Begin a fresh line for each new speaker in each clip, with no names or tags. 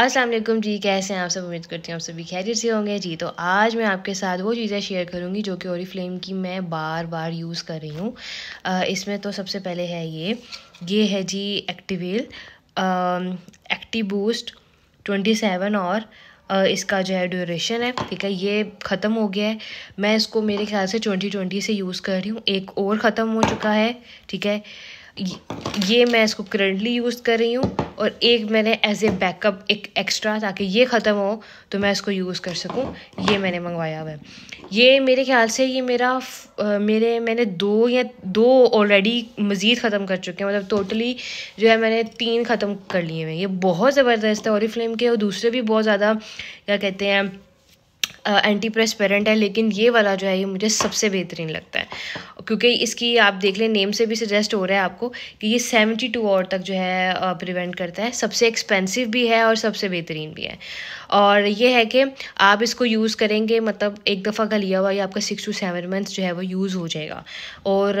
अस्सलाम वालेकुम जी कैसे हैं आप सब उम्मीद करती हूँ आप सभी खैरियत से होंगे जी तो आज मैं आपके साथ वो चीज़ें शेयर करूँगी जो कि और फ्लेम की मैं बार बार यूज़ कर रही हूँ इसमें तो सबसे पहले है ये ये है जी एक्टिवेल एक्टिव बूस्ट ट्वेंटी सेवन और इसका जो है ड्यूरेशन है ठीक है ये ख़त्म हो गया है मैं इसको मेरे ख्याल से ट्वेंटी ट्वेंटी से यूज़ कर रही हूँ एक और ख़त्म हो चुका है ठीक है ये मैं इसको करंटली यूज़ कर रही हूँ और एक मैंने एज ए बैकअप एक एक्स्ट्रा ताकि ये ख़त्म हो तो मैं इसको यूज़ कर सकूँ ये मैंने मंगवाया हुआ है ये मेरे ख्याल से ये मेरा मेरे मैंने दो या दो ऑलरेडी मज़ीद ख़त्म कर चुके हैं मतलब टोटली जो है मैंने तीन ख़त्म कर लिए हुए ये बहुत ज़बरदस्त है और फ्लेम के और दूसरे भी बहुत ज़्यादा क्या कहते हैं एंटी पेरेंट है लेकिन ये वाला जो है ये मुझे सबसे बेहतरीन लगता है क्योंकि इसकी आप देख लें नेम से भी सजेस्ट हो रहा है आपको कि ये सेवेंटी टू आवर तक जो है प्रिवेंट करता है सबसे एक्सपेंसिव भी है और सबसे बेहतरीन भी है और ये है कि आप इसको यूज़ करेंगे मतलब एक दफ़ा का लिया हुआ ये आपका सिक्स टू सेवन मंथ्स जो है वो यूज़ हो जाएगा और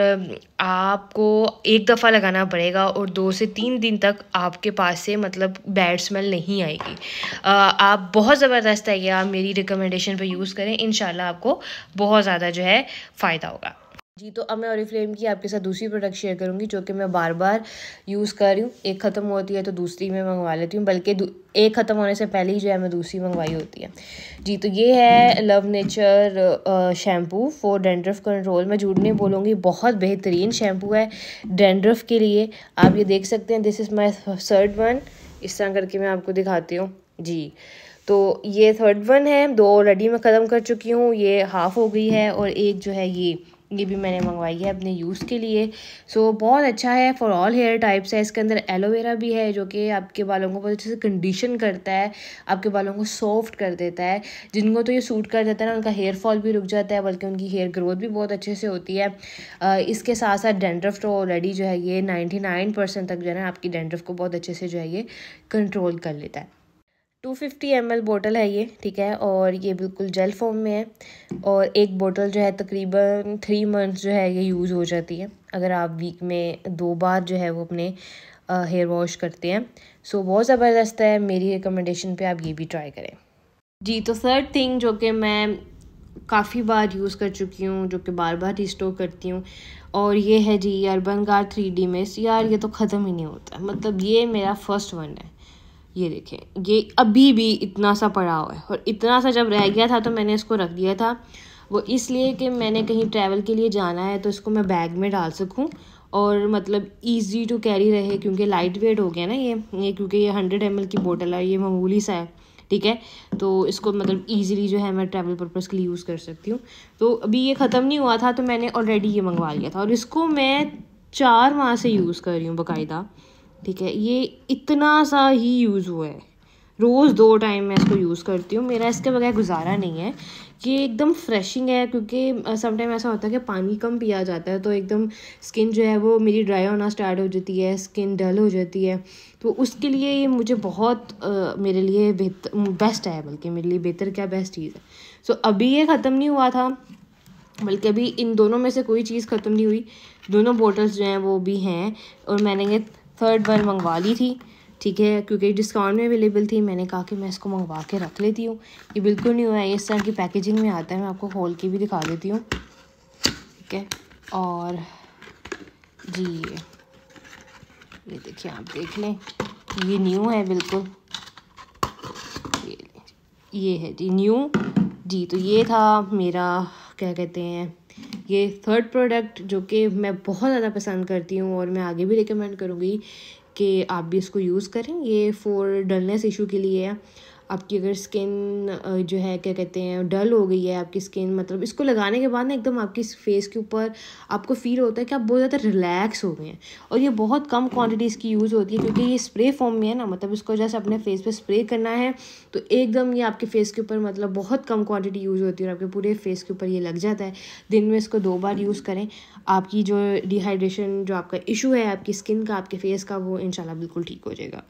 आपको एक दफ़ा लगाना पड़ेगा और दो से तीन दिन तक आपके पास से मतलब बैड स्मेल नहीं आएगी आप बहुत ज़बरदस्त है ये आप मेरी रिकमेंडेशन डेकोरेशन पे यूज़ करें इन आपको बहुत ज़्यादा जो है फ़ायदा होगा जी तो अब मैं ओरिफ्लेम की आपके साथ दूसरी प्रोडक्ट शेयर करूंगी जो कि मैं बार बार यूज़ कर रही हूँ एक ख़त्म होती है तो दूसरी मैं मंगवा लेती हूँ बल्कि एक ख़त्म होने से पहले ही जो है मैं दूसरी मंगवाई होती है जी तो ये है love nature shampoo for dandruff control मैं झूठ नहीं बोलूँगी बहुत बेहतरीन शैम्पू है डेंड्रफ के लिए आप ये देख सकते हैं this is my third one इस तरह करके मैं आपको दिखाती हूँ जी तो ये थर्ड वन है दो ऑलरेडी मैं ख़त्म कर चुकी हूँ ये हाफ़ हो गई है और एक जो है ये ये भी मैंने मंगवाई है अपने यूज़ के लिए सो so, बहुत अच्छा है फॉर ऑल हेयर टाइप्स है इसके अंदर एलोवेरा भी है जो कि आपके बालों को बहुत अच्छे से कंडीशन करता है आपके बालों को सॉफ्ट कर देता है जिनको तो ये सूट कर देता है ना उनका हेयर फॉल भी रुक जाता है बल्कि उनकी हेयर ग्रोथ भी बहुत अच्छे से होती है आ, इसके साथ साथ डेंड्रफ तो ऑलरेडी जो है ये नाइन्टी नाइन परसेंट तक जो है ना आपकी डेंड्रफ को बहुत अच्छे से जो है ये कंट्रोल कर लेता है टू फिफ्टी एम बोतल है ये ठीक है और ये बिल्कुल जेल फॉर्म में है और एक बोतल जो है तकरीबन थ्री मंथ्स जो है ये यूज़ हो जाती है अगर आप वीक में दो बार जो है वो अपने हेयर वॉश करते हैं सो so, बहुत ज़बरदस्त है मेरी रिकमेंडेशन पे आप ये भी ट्राई करें जी तो थर्ड थिंग जो कि मैं काफ़ी बार यूज़ कर चुकी हूँ जो कि बार बार रिस्टोर करती हूँ और ये है जी अर्बन गार थ्री डी यार ये तो ख़त्म ही नहीं होता मतलब ये मेरा फर्स्ट वन है ये देखें ये अभी भी इतना सा पड़ा हुआ है और इतना सा जब रह गया था तो मैंने इसको रख दिया था वो इसलिए कि मैंने कहीं ट्रैवल के लिए जाना है तो इसको मैं बैग में डाल सकूँ और मतलब इजी टू कैरी रहे क्योंकि लाइट वेट हो गया ना ये ये क्योंकि ये हंड्रेड एम की बोतल है ये मामूली सा है ठीक है तो इसको मतलब ईजिली जो है मैं ट्रैवल पर्पज़ के लिए यूज़ कर सकती हूँ तो अभी ये ख़त्म नहीं हुआ था तो मैंने ऑलरेडी ये मंगवा लिया था और इसको मैं चार माह से यूज़ कर रही हूँ बाकायदा ठीक है ये इतना सा ही यूज़ हुआ है रोज़ दो टाइम मैं इसको यूज़ करती हूँ मेरा इसके बगैर गुजारा नहीं है ये एकदम फ्रेशिंग है क्योंकि समटाइम ऐसा होता है कि पानी कम पिया जाता है तो एकदम स्किन जो है वो मेरी ड्राई होना स्टार्ट हो जाती है स्किन डल हो जाती है तो उसके लिए ये मुझे बहुत आ, मेरे लिए बेस्ट है बल्कि मेरे लिए बेहतर क्या बेस्ट चीज़ है सो so, अभी ये ख़त्म नहीं हुआ था बल्कि अभी इन दोनों में से कोई चीज़ ख़त्म नहीं हुई दोनों बॉटल्स जो हैं वो भी हैं और मैंने ये थर्ड वन मंगवा ली थी ठीक है क्योंकि डिस्काउंट में अवेलेबल थी मैंने कहा कि मैं इसको मंगवा के रख लेती हूँ ये बिल्कुल नहीं हुआ है इस तरह की पैकेजिंग में आता है मैं आपको खोल के भी दिखा देती हूँ ठीक है और जी ये ये देखिए आप देख लें ये न्यू है बिल्कुल ये ये है जी न्यू जी तो ये था मेरा क्या कहते हैं ये थर्ड प्रोडक्ट जो कि मैं बहुत ज़्यादा पसंद करती हूँ और मैं आगे भी रिकमेंड करूँगी कि आप भी इसको यूज़ करें ये फॉर डलनेस इशू के लिए है आपकी अगर स्किन जो है क्या कहते हैं डल हो गई है आपकी स्किन मतलब इसको लगाने के बाद ना एकदम आपकी फेस के ऊपर आपको फील होता है कि आप बहुत ज़्यादा रिलैक्स हो गए हैं और ये बहुत कम क्वांटिटीज़ इसकी यूज़ होती है क्योंकि ये स्प्रे फॉर्म में है ना मतलब इसको जैसे अपने फेस पर स्प्रे करना है तो एकदम ये आपके फेस के ऊपर मतलब बहुत कम क्वान्टिटी यूज़ होती है और आपके पूरे फेस के ऊपर ये लग जाता है दिन में इसको दो बार यूज़ करें आपकी जो डिहाइड्रेशन जो आपका इशू है आपकी स्किन का आपके फेस का वो इनशाला बिल्कुल ठीक हो जाएगा